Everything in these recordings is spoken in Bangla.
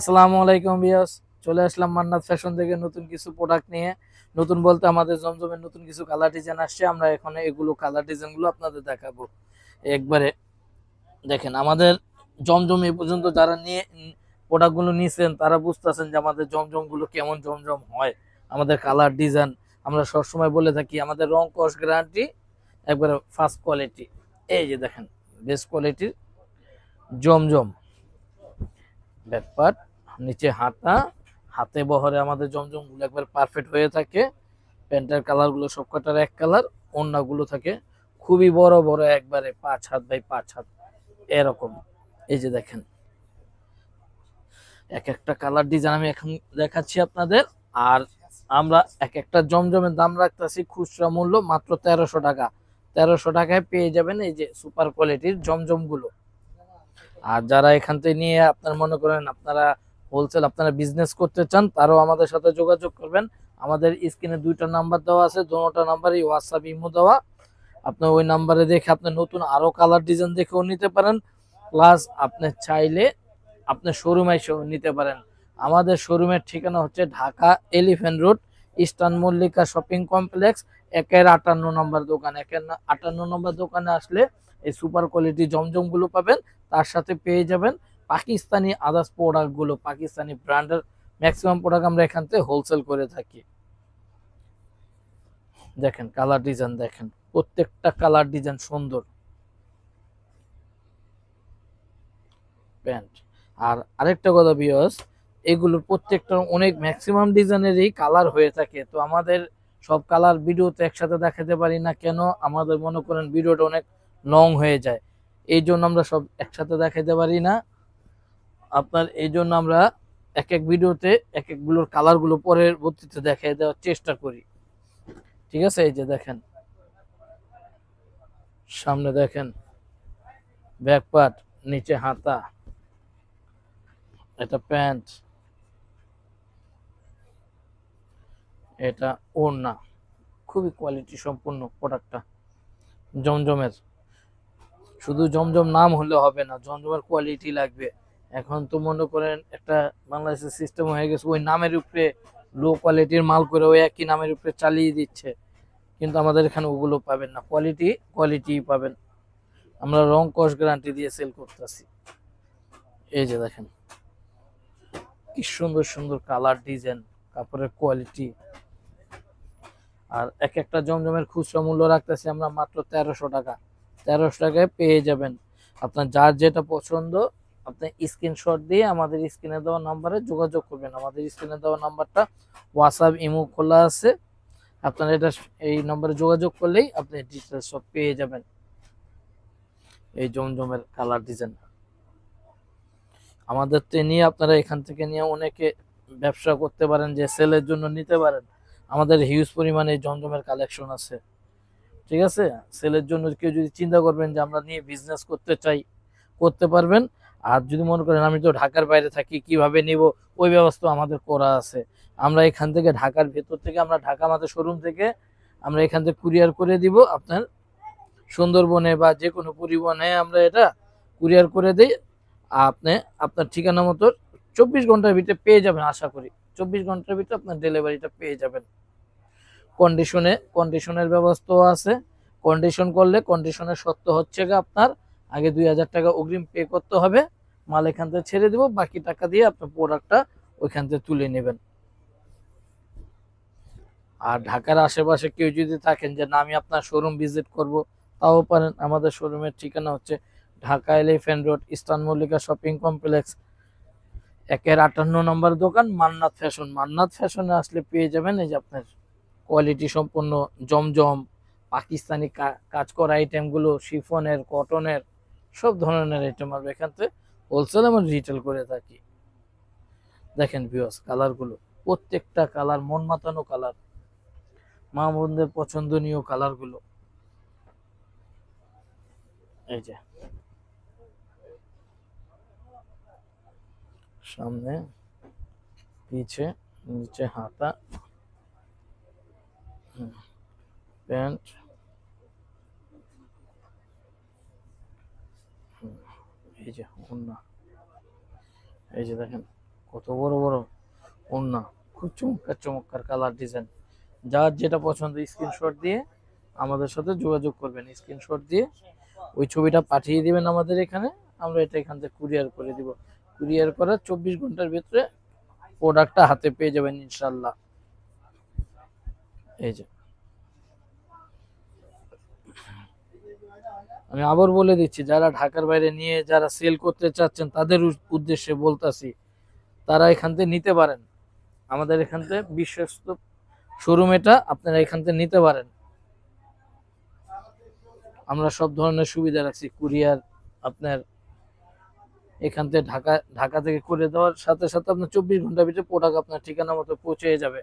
আসসালামু আলাইকুম বিয়াস চলে আসলাম মান্নাত ফ্যাশন থেকে নতুন কিছু প্রোডাক্ট নিয়ে নতুন বলতে আমাদের জমজমের নতুন কিছু কালার ডিজাইন আসছে আমরা এখানে এগুলো কালার ডিজাইনগুলো আপনাদের দেখাবো একবারে দেখেন আমাদের জমজম এ পর্যন্ত যারা নিয়ে প্রোডাক্টগুলো নিয়েছেন তারা বুঝতেছেন যে আমাদের জমজমগুলো কেমন জমজম হয় আমাদের কালার ডিজাইন আমরা সবসময় বলে থাকি আমাদের রং কস গ্যারান্টি একবারে ফার্স্ট কোয়ালিটি এই যে দেখেন বেস্ট কোয়ালিটির জমজম ব্যাকপার্ট নিচে হাতা হাতে বহরে আমাদের জমজমগুলো একবার পারফেক্ট হয়ে থাকে প্যান্টের কালারগুলো সব কটার এক কালার অন্যগুলো থাকে খুবই বড় বড় একবারে পাঁচ হাত বাই পাঁচ হাত এরকম এই যে দেখেন এক একটা কালার ডিজাইন আমি এখন দেখাচ্ছি আপনাদের আর আমরা এক একটা জমজমের দাম রাখতেছি খুচরা মূল্য মাত্র তেরোশো টাকা তেরোশো টাকায় পেয়ে যাবেন এই যে সুপার কোয়ালিটির জমজমগুলো আর যারা এখান থেকে নিয়ে আপনার মনে করেন আপনারা হোলসেল আপনারা বিজনেস করতে চান তারও আমাদের সাথে যোগাযোগ করবেন আমাদের স্ক্রিনে দুইটা নাম্বার দেওয়া আছে দুটা নাম্বারই হোয়াটসঅ্যাপ ইমো দেওয়া আপনার ওই নাম্বারে দেখে আপনি নতুন আরও কালার ডিজাইন দেখেও নিতে পারেন প্লাস আপনি চাইলে আপনি শোরুমে নিতে পারেন আমাদের শোরুমের ঠিকানা হচ্ছে Dhaka elephant road eastern Mallika shopping complex একের আটান্ন নম্বর দোকান একের আটান্ন নম্বর দোকানে আসলে এই সুপার কোয়ালিটি জমজমগুলো পাবেন তার সাথে পেয়ে যাবেন পাকিস্তানি আদার্স প্রোডাক্টগুলো পাকিস্তানি ব্র্যান্ডের ম্যাক্সিমাম প্রোডাক্ট আমরা এখান থেকে হোলসেল করে থাকি দেখেন কালার ডিজাইন দেখেন প্রত্যেকটা কালার ডিজাইন সুন্দর প্যান্ট আর আরেকটা কথা বিয়স এগুলোর প্রত্যেকটা অনেক ম্যাক্সিমাম ডিজাইনেরই কালার হয়ে থাকে তো আমাদের সব কালার ভিডিওতে একসাথে দেখাতে পারি না কেন আমাদের মনে করেন ভিডিওটা অনেক লং হয়ে যায় এই জন্য আমরা সব একসাথে দেখাতে পারি না আপনার এই জন্য আমরা এক এক ভিডিওতে এক একগুলোর কালারগুলো বর্তীতে দেখাই দেওয়ার চেষ্টা করি ঠিক আছে এই যে দেখেন সামনে দেখেন ব্যাকপার্ট নিচে হাতা এটা প্যান্ট এটা ওড়না খুবই কোয়ালিটি সম্পূর্ণ প্রোডাক্টটা জমজমের শুধু জমজম নাম হলে হবে না জমজমের কোয়ালিটি লাগবে এখন তো মনে করেন একটা বাংলাদেশের সিস্টেম হয়ে গেছে ওই নামের উপরে লো কোয়ালিটির মাল করে ওই একই নামের উপরে চালিয়ে দিচ্ছে কিন্তু আমাদের এখানে ওগুলো পাবেন না কোয়ালিটি কোয়ালিটি পাবেন আমরা রং কস গ্যারান্টি দিয়ে সেল করতেছি এই যে দেখেন কি সুন্দর সুন্দর কালার ডিজাইন কাপড়ের কোয়ালিটি আর এক একটা জমজমের খুচরা মূল্য রাখতেছি আমরা মাত্র তেরোশো টাকা তেরোশো টাকায় পেয়ে যাবেন আপনার যার যেটা পছন্দ আপনি স্ক্রিনশট দিয়ে আমাদের স্ক্রিনে দেওয়া নাম্বারে যোগাযোগ করবেন আমাদের স্ক্রিনে দেওয়া নাম্বারটা হোয়াটসঅ্যাপ ইমো খোলা আছে আপনার এটা এই নম্বরে যোগাযোগ করলেই আপনি ডিজিটাল সব পেয়ে যাবেন এই জমজমের কালার ডিজাইন আমাদের তো নিয়ে আপনারা এখান থেকে নিয়ে অনেকে ব্যবসা করতে পারেন যে সেলের জন্য নিতে পারেন আমাদের হিউজ পরিমাণে জমজমের কালেকশন আছে ঠিক আছে সেলের জন্য কেউ যদি চিন্তা করবেন যে আমরা নিয়ে বিজনেস করতে চাই করতে পারবেন আর যদি মনে করেন আমি তো ঢাকার বাইরে থাকি কিভাবে নিব ওই ব্যবস্থা আমাদের করা আছে আমরা এখান থেকে ঢাকার ভেতর থেকে আমরা ঢাকা আমাদের শোরুম থেকে আমরা এখান থেকে কুরিয়ার করে দিব আপনার সুন্দরবনে বা যে কোনো পরিবহনে আমরা এটা কুরিয়ার করে দিই আপনি আপনার ঠিকানা মতো চব্বিশ ঘন্টার ভিতরে পেয়ে যাবেন আশা করি চব্বিশ ঘন্টার ভিতরে আপনার ডেলিভারিটা পেয়ে যাবেন কন্ডিশনে কন্ডিশনের ব্যবস্থাও আছে কন্ডিশন করলে কন্ডিশনের সত্য হচ্ছে আপনার আগে দুই হাজার টাকা অগ্রিম পে করতে হবে মাল এখান থেকে ছেড়ে দেবো বাকি টাকা দিয়ে আপনার প্রোডাক্টটা ওইখান থেকে তুলে নেবেন আর ঢাকার আশেপাশে কেউ যদি থাকেন যে না আমি আপনার শোরুম ভিজিট করব তাও পারেন আমাদের শোরুমের ঠিকানা হচ্ছে Dhaka elephant road eastern Mallika shopping complex একের আটান্ন নম্বর দোকান মান্নাত ফ্যাশন মান্নাত ফ্যাশনে আসলে পেয়ে যাবেন এই যে আপনার কোয়ালিটি সম্পন্ন জমজম পাকিস্তানি কাজ করা আইটেমগুলো শিফনের কটনের সব ধরনের আইটেম আর এখান থেকে হোলসেল এবং রিটেল করে থাকি দেখেন বিওস কালারগুলো প্রত্যেকটা কালার মন মাতানো কালার মা বোনদের পছন্দনীয় কালারগুলো এই যে সামনে পিছে নিচে হাতা প্যান্ট এই যে ওন্না এই যে দেখেন কত বড় বড় ওন্না খুব চমৎকার চমৎকার কালার ডিজাইন যার যেটা পছন্দ স্ক্রিনশট দিয়ে আমাদের সাথে যোগাযোগ করবেন স্ক্রিনশট দিয়ে ওই ছবিটা পাঠিয়ে দিবেন আমাদের এখানে আমরা এটা এখান থেকে কুরিয়ার করে দিব কুরিয়ার করার চব্বিশ ঘন্টার ভিতরে প্রোডাক্টটা হাতে পেয়ে যাবেন ইনশাল্লাহ এই যে আমি আবার বলে দিচ্ছি যারা ঢাকার বাইরে নিয়ে যারা সেল করতে চাচ্ছেন তাদের উদ্দেশ্যে বলতাছি তারা এখান থেকে নিতে পারেন আমাদের এখান থেকে বিশ্বস্ত শোরুম এটা আপনারা এখান থেকে নিতে পারেন আমরা সব ধরনের সুবিধা রাখছি কুরিয়ার আপনার এখান থেকে ঢাকা ঢাকা থেকে করে দেওয়ার সাথে সাথে আপনার চব্বিশ ঘন্টা ভিতরে প্রোডাক্ট আপনার ঠিকানা মতো পৌঁছে যাবে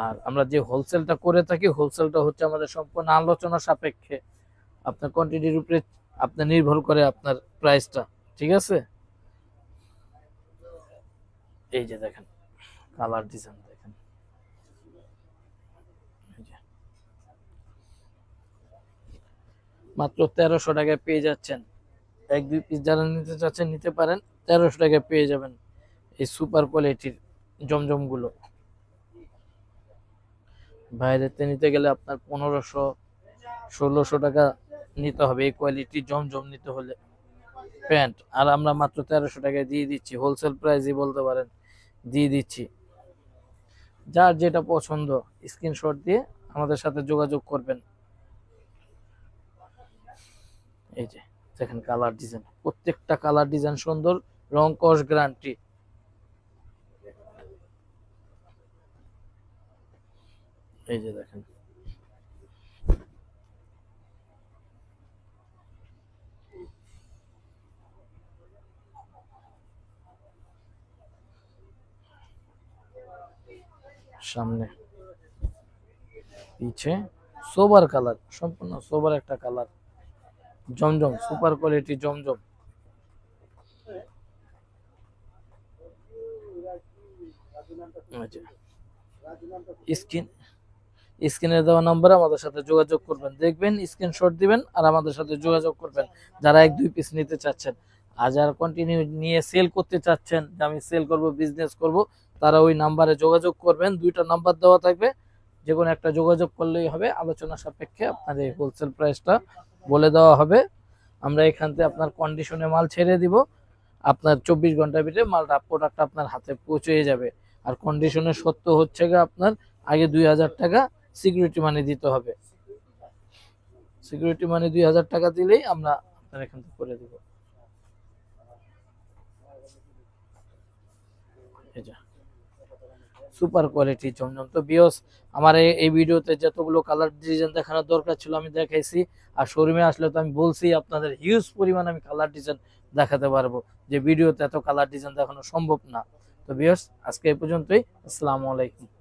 আর আমরা যে হোলসেলটা করে থাকি হোলসেলটা হচ্ছে আমাদের সম্পূর্ণ আলোচনা সাপেক্ষে আপনার কোয়ান্টিটির উপরে আপনার নির্ভর করে আপনার প্রাইসটা ঠিক আছে এই যে দেখেন কালার ডিজাইন দেখেন মাত্র তেরোশো টাকায় পেয়ে যাচ্ছেন এক দুই পিস যারা নিতে চাচ্ছেন নিতে পারেন তেরোশো টাকায় পেয়ে যাবেন এই সুপার কোয়ালিটির জমজমগুলো বাইরেতে নিতে গেলে আপনার পনেরোশো ষোলোশো টাকা নিতে হবে এই কোয়ালিটি জমজম নিতে হলে প্যান্ট আর আমরা মাত্র তেরোশো টাকায় দিয়ে দিচ্ছি হোলসেল প্রাইসই বলতে পারেন দিয়ে দিচ্ছি যার যেটা পছন্দ স্ক্রিনশট দিয়ে আমাদের সাথে যোগাযোগ করবেন এই যে দেখেন কালার ডিজাইন প্রত্যেকটা কালার ডিজাইন সুন্দর রং কস গ্রান্টি এই যে দেখেন সামনে পিছে সোবার কালার সম্পূর্ণ সোবার একটা colour Zamzam super quality Zamzam স্কিন স্ক্রিনে দেওয়া নম্বরে আমাদের সাথে যোগাযোগ করবেন দেখবেন স্ক্রিনশট দিবেন আর আমাদের সাথে যোগাযোগ করবেন যারা এক দুই পিস নিতে চাচ্ছেন আর যারা কন্টিনিউ নিয়ে সেল করতে চাচ্ছেন যে আমি সেল করব বিজনেস করব তারা ওই নাম্বারে যোগাযোগ করবেন দুইটা নাম্বার দেওয়া থাকবে যে কোনো একটা যোগাযোগ করলেই হবে আলোচনা সাপেক্ষে আপনার এই হোলসেল প্রাইসটা বলে দেওয়া হবে আমরা এখান থেকে আপনার কন্ডিশনে মাল ছেড়ে দিব আপনার চব্বিশ ঘন্টার ভিতরে মালটা প্রোডাক্টটা আপনার হাতে পৌঁছে যাবে আর কন্ডিশনের সত্য হচ্ছে গা আপনার আগে দুই হাজার টাকা সিকিউরিটি মানি দিতে হবে সিকিউরিটি মানি দুই হাজার টাকা দিলেই আমরা আপনার এখান থেকে করে দেব সুপার কোয়ালিটি চমচম তো বিয়স আমার এই ভিডিওতে যতগুলো কালার ডিজাইন দেখানোর দরকার ছিল আমি দেখাইছি আর শোরুমে আসলে তো আমি বলছি আপনাদের হিউজ পরিমাণ আমি কালার ডিজাইন দেখাতে পারবো যে ভিডিওতে এত কালার ডিজাইন দেখানো সম্ভব না তো বিয়স আজকে এই পর্যন্তই আসসালামু আলাইকুম